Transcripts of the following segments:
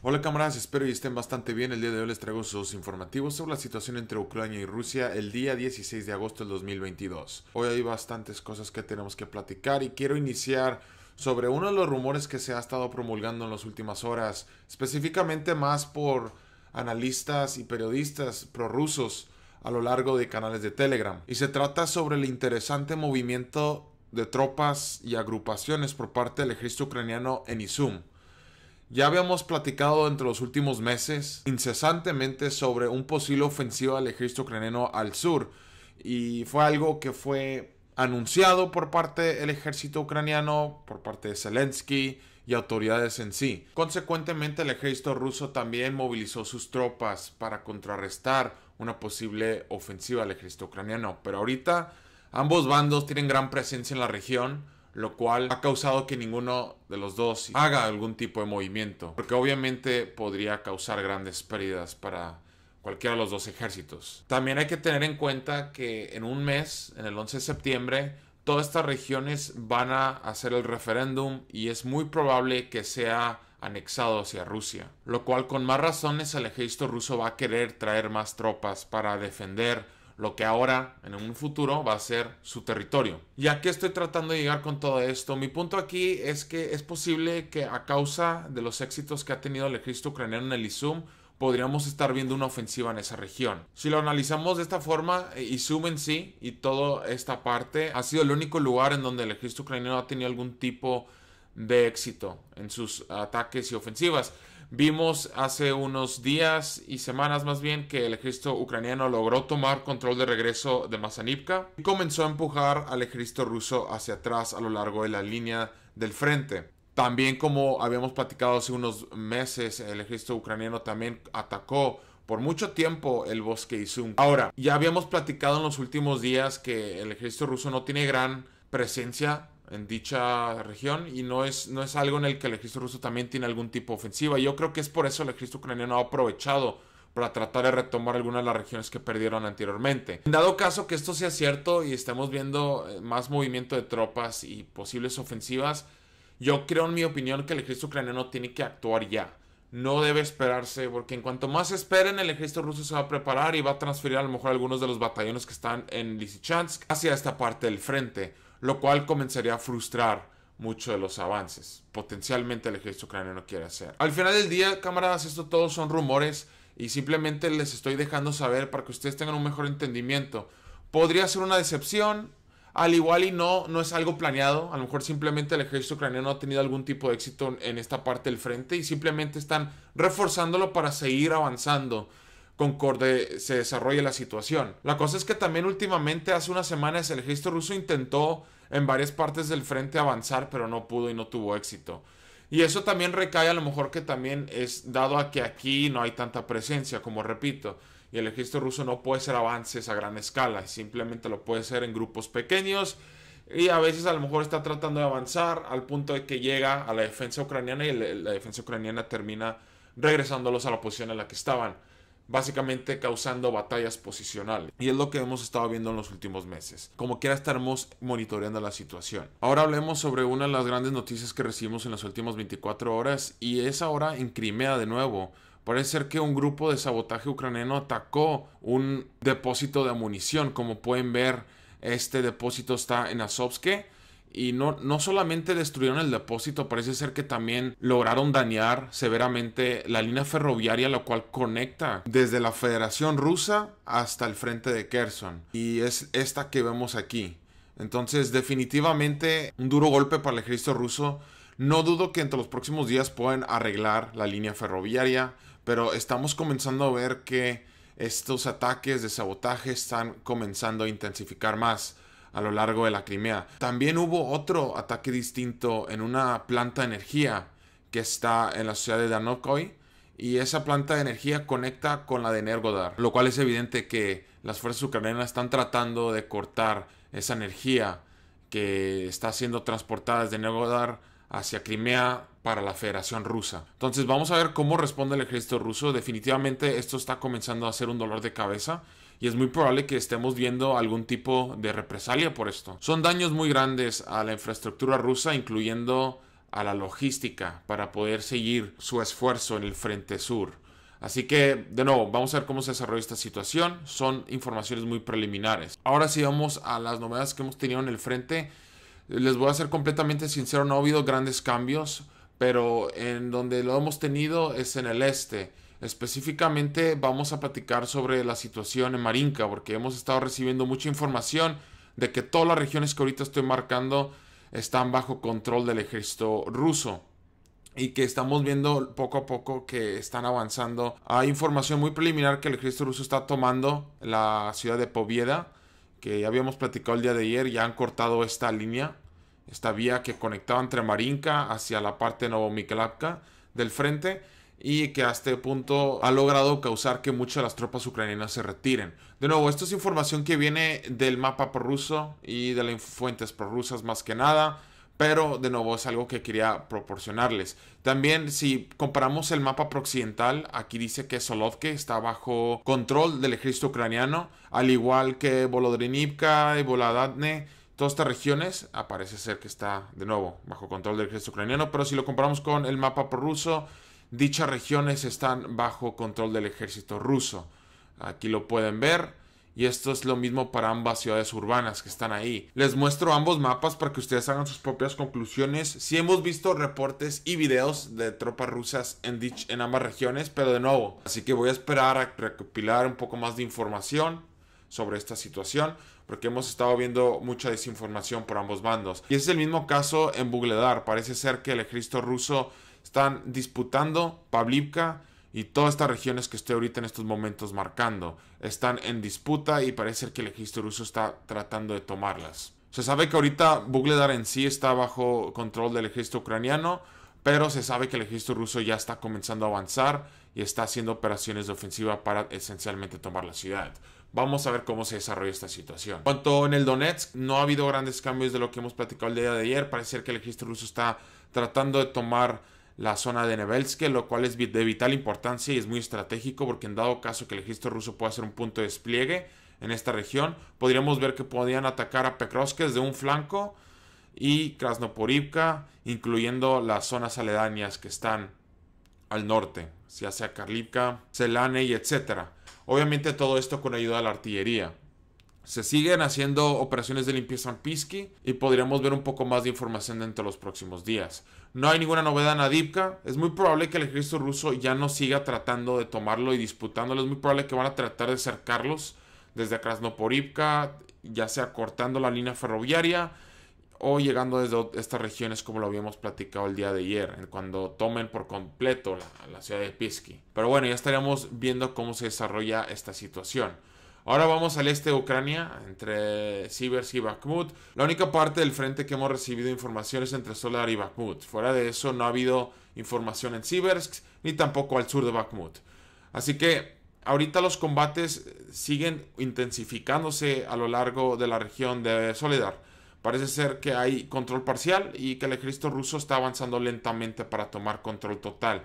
Hola camaradas, espero y estén bastante bien. El día de hoy les traigo sus informativos sobre la situación entre Ucrania y Rusia el día 16 de agosto del 2022. Hoy hay bastantes cosas que tenemos que platicar y quiero iniciar sobre uno de los rumores que se ha estado promulgando en las últimas horas, específicamente más por analistas y periodistas prorrusos a lo largo de canales de Telegram. Y se trata sobre el interesante movimiento de tropas y agrupaciones por parte del ejército ucraniano en Izum ya habíamos platicado entre los últimos meses incesantemente sobre un posible ofensiva del ejército ucraniano al sur y fue algo que fue anunciado por parte del ejército ucraniano, por parte de Zelensky y autoridades en sí. Consecuentemente, el ejército ruso también movilizó sus tropas para contrarrestar una posible ofensiva al ejército ucraniano, pero ahorita ambos bandos tienen gran presencia en la región lo cual ha causado que ninguno de los dos haga algún tipo de movimiento, porque obviamente podría causar grandes pérdidas para cualquiera de los dos ejércitos. También hay que tener en cuenta que en un mes, en el 11 de septiembre, todas estas regiones van a hacer el referéndum y es muy probable que sea anexado hacia Rusia, lo cual con más razones el ejército ruso va a querer traer más tropas para defender lo que ahora en un futuro va a ser su territorio. ¿Y a estoy tratando de llegar con todo esto? Mi punto aquí es que es posible que a causa de los éxitos que ha tenido el ejército ucraniano en el Izum, podríamos estar viendo una ofensiva en esa región. Si lo analizamos de esta forma, eh, Izum en sí y toda esta parte ha sido el único lugar en donde el ejército ucraniano ha tenido algún tipo de éxito en sus ataques y ofensivas. Vimos hace unos días y semanas más bien que el ejército ucraniano logró tomar control de regreso de Mazanivka y comenzó a empujar al ejército ruso hacia atrás a lo largo de la línea del frente. También como habíamos platicado hace unos meses, el ejército ucraniano también atacó por mucho tiempo el bosque Izum. Ahora, ya habíamos platicado en los últimos días que el ejército ruso no tiene gran presencia en dicha región y no es, no es algo en el que el ejército ruso también tiene algún tipo de ofensiva. Yo creo que es por eso el ejército ucraniano ha aprovechado para tratar de retomar algunas de las regiones que perdieron anteriormente. en Dado caso que esto sea cierto y estemos viendo eh, más movimiento de tropas y posibles ofensivas, yo creo en mi opinión que el ejército ucraniano tiene que actuar ya. No debe esperarse porque en cuanto más esperen el ejército ruso se va a preparar y va a transferir a lo mejor algunos de los batallones que están en Lysychansk hacia esta parte del frente lo cual comenzaría a frustrar mucho de los avances. Potencialmente el ejército ucraniano quiere hacer. Al final del día, camaradas, esto todos son rumores y simplemente les estoy dejando saber para que ustedes tengan un mejor entendimiento. Podría ser una decepción, al igual y no, no es algo planeado. A lo mejor simplemente el ejército ucraniano ha tenido algún tipo de éxito en esta parte del frente y simplemente están reforzándolo para seguir avanzando concorde se desarrolle la situación. La cosa es que también últimamente, hace unas semanas, el ejército ruso intentó en varias partes del frente avanzar, pero no pudo y no tuvo éxito. Y eso también recae a lo mejor que también es dado a que aquí no hay tanta presencia, como repito, y el ejército ruso no puede hacer avances a gran escala, simplemente lo puede hacer en grupos pequeños y a veces a lo mejor está tratando de avanzar al punto de que llega a la defensa ucraniana y la defensa ucraniana termina regresándolos a la posición en la que estaban básicamente causando batallas posicionales. Y es lo que hemos estado viendo en los últimos meses. Como quiera estaremos monitoreando la situación. Ahora hablemos sobre una de las grandes noticias que recibimos en las últimas 24 horas y es ahora en Crimea de nuevo. Parece ser que un grupo de sabotaje ucraniano atacó un depósito de munición. Como pueden ver, este depósito está en Azovské y no, solamente destruyeron el depósito, parece ser que también lograron dañar severamente la línea ferroviaria, la cual conecta desde la Federación Rusa hasta el frente de Kherson. Y es esta que vemos aquí. Entonces, definitivamente un duro golpe para el ejército ruso. No dudo que entre los próximos días puedan arreglar la línea ferroviaria, pero estamos comenzando a ver que estos ataques de sabotaje están comenzando a intensificar más a lo largo de la Crimea. También hubo otro ataque distinto en una planta de energía que está en la ciudad de Danokoy y esa planta de energía conecta con la de Nergodar, lo cual es evidente que las fuerzas ucranianas están tratando de cortar esa energía que está siendo transportada desde Nergodar hacia Crimea para la Federación Rusa. Entonces vamos a ver cómo responde el ejército ruso. Definitivamente esto está comenzando a ser un dolor de cabeza y es muy probable que estemos viendo algún tipo de represalia por esto. Son daños muy grandes a la infraestructura rusa, incluyendo a la logística, para poder seguir su esfuerzo en el frente sur. Así que, de nuevo, vamos a ver cómo se desarrolla esta situación. Son informaciones muy preliminares. Ahora sí vamos a las novedades que hemos tenido en el frente. Les voy a ser completamente sincero, no ha habido grandes cambios, pero en donde lo hemos tenido es en el este. Específicamente vamos a platicar sobre la situación en Marinka, porque hemos estado recibiendo mucha información de que todas las regiones que ahorita estoy marcando están bajo control del ejército ruso y que estamos viendo poco a poco que están avanzando. Hay información muy preliminar que el ejército ruso está tomando la ciudad de Povieda, que ya habíamos platicado el día de ayer, ya han cortado esta línea, esta vía que conectaba entre Marinka hacia la parte de Novomikelapka del frente y que a este punto ha logrado causar que muchas de las tropas ucranianas se retiren. De nuevo, esto es información que viene del mapa prorruso y de las fuentes prorrusas más que nada, pero de nuevo es algo que quería proporcionarles. También si comparamos el mapa occidental, aquí dice que Solodke está bajo control del ejército ucraniano, al igual que Volodrinivka y Volodatne todas estas regiones ah, parece ser que está de nuevo bajo control del ejército ucraniano, pero si lo comparamos con el mapa prorruso, Dichas regiones están bajo control del ejército ruso. Aquí lo pueden ver. Y esto es lo mismo para ambas ciudades urbanas que están ahí. Les muestro ambos mapas para que ustedes hagan sus propias conclusiones. Si hemos visto reportes y videos de tropas rusas en, en ambas regiones, pero de nuevo. Así que voy a esperar a recopilar un poco más de información sobre esta situación, porque hemos estado viendo mucha desinformación por ambos bandos. Y es el mismo caso en Bugledar. Parece ser que el ejército ruso están disputando Pavlivka y todas estas regiones que estoy ahorita en estos momentos marcando. Están en disputa y parece que el ejército ruso está tratando de tomarlas. Se sabe que ahorita Bugledar en sí está bajo control del ejército ucraniano, pero se sabe que el ejército ruso ya está comenzando a avanzar y está haciendo operaciones de ofensiva para esencialmente tomar la ciudad. Vamos a ver cómo se desarrolla esta situación. Cuanto en el Donetsk, no ha habido grandes cambios de lo que hemos platicado el día de ayer. Parece que el ejército ruso está tratando de tomar la zona de Nevelsk, lo cual es de vital importancia y es muy estratégico porque en dado caso que el ejército ruso pueda ser un punto de despliegue en esta región, podríamos ver que podrían atacar a Pekrovskes de un flanco y Krasnoporivka, incluyendo las zonas aledañas que están al norte, ya sea Karlivka, Selane y etc. Obviamente todo esto con ayuda de la artillería. Se siguen haciendo operaciones de limpieza en Pisky y podríamos ver un poco más de información dentro de los próximos días. No hay ninguna novedad en Adipka. Es muy probable que el ejército ruso ya no siga tratando de tomarlo y disputándolo. Es muy probable que van a tratar de cercarlos desde Krasnoporivka, ya sea cortando la línea ferroviaria o llegando desde estas regiones como lo habíamos platicado el día de ayer, cuando tomen por completo la, la ciudad de Pisky. Pero bueno, ya estaríamos viendo cómo se desarrolla esta situación. Ahora vamos al este de Ucrania, entre Sibersk y Bakhmut. La única parte del frente que hemos recibido información es entre Solar y Bakhmut. Fuera de eso no ha habido información en Siversk ni tampoco al sur de Bakhmut. Así que ahorita los combates eh, siguen intensificándose a lo largo de la región de Soledar. Parece ser que hay control parcial y que el ejército ruso está avanzando lentamente para tomar control total.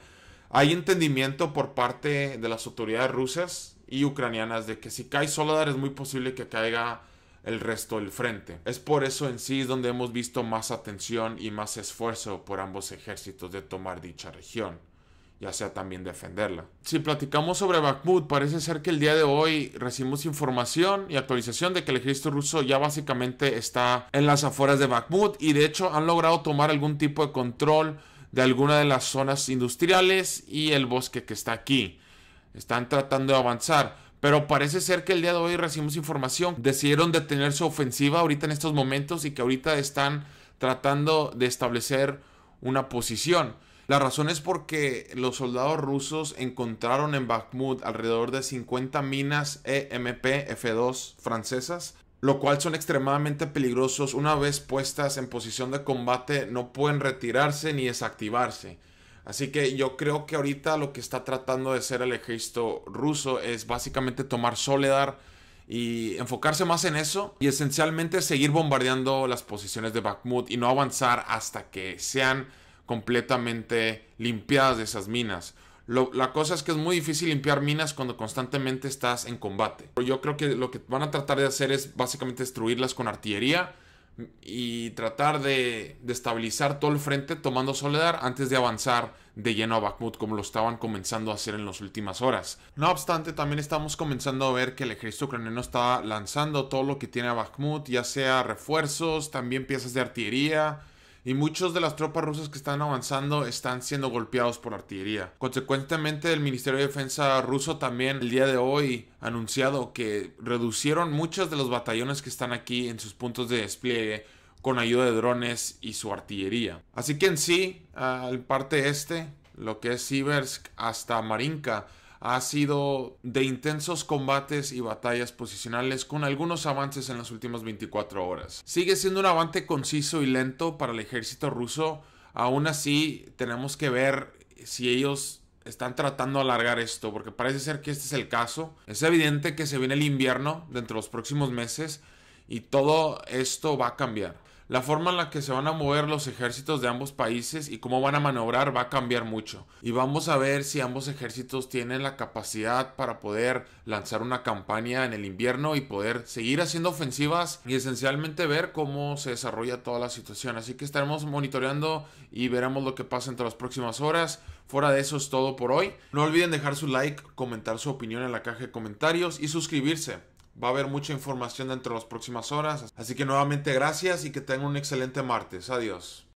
Hay entendimiento por parte de las autoridades rusas y ucranianas de que si cae Solodar es muy posible que caiga el resto del frente. Es por eso en sí donde hemos visto más atención y más esfuerzo por ambos ejércitos de tomar dicha región, ya sea también defenderla. Si platicamos sobre Bakhmut, parece ser que el día de hoy recibimos información y actualización de que el ejército ruso ya básicamente está en las afueras de Bakhmut y de hecho han logrado tomar algún tipo de control de alguna de las zonas industriales y el bosque que está aquí. Están tratando de avanzar. Pero parece ser que el día de hoy recibimos información. Decidieron detener su ofensiva ahorita en estos momentos y que ahorita están tratando de establecer una posición. La razón es porque los soldados rusos encontraron en Bakhmut alrededor de 50 minas EMP F2 francesas, lo cual son extremadamente peligrosos. Una vez puestas en posición de combate no pueden retirarse ni desactivarse. Así que yo creo que ahorita lo que está tratando de hacer el ejército ruso es básicamente tomar Soledar y enfocarse más en eso y esencialmente seguir bombardeando las posiciones de Bakhmut y no avanzar hasta que sean completamente limpiadas de esas minas. la cosa es que es muy difícil limpiar minas cuando constantemente estás en combate. Yo creo que lo que van a tratar de hacer es básicamente destruirlas con artillería y tratar de, estabilizar todo el frente tomando Soledad antes de avanzar de lleno a Bakhmut como lo estaban comenzando a hacer en las últimas horas. No obstante, también estamos comenzando a ver que el ejército ucraniano está lanzando todo lo que tiene a Bakhmut, ya sea refuerzos, también piezas de artillería, y muchos de las tropas rusas que están avanzando están siendo golpeados por artillería. Consecuentemente, el Ministerio de Defensa ruso también el día de hoy ha anunciado que reducieron muchos de los batallones que están aquí en sus puntos de despliegue con ayuda de drones y su artillería. Así que en sí, al parte este, lo que es Siversk hasta Marinka, ha sido de intensos combates y batallas posicionales con algunos avances en las últimas 24 horas. Sigue siendo un avance conciso y lento para el ejército ruso, aún así tenemos que ver si ellos están tratando de alargar esto, porque parece ser que este es el caso. Es evidente que se viene el invierno dentro de los próximos meses y todo esto va a cambiar la forma en la que se van a mover los ejércitos de ambos países y cómo van a maniobrar va a cambiar mucho. Y vamos a ver si ambos ejércitos tienen la capacidad para poder lanzar una campaña en el invierno y poder seguir haciendo ofensivas y esencialmente ver cómo se desarrolla toda la situación. Así que estaremos monitoreando y veremos lo que pasa entre las próximas horas. Fuera de eso es todo por hoy. No olviden dejar su like, comentar su opinión en la caja de comentarios y suscribirse Va a haber mucha información dentro de las próximas horas. Así que nuevamente gracias y que tengan un excelente martes. Adiós.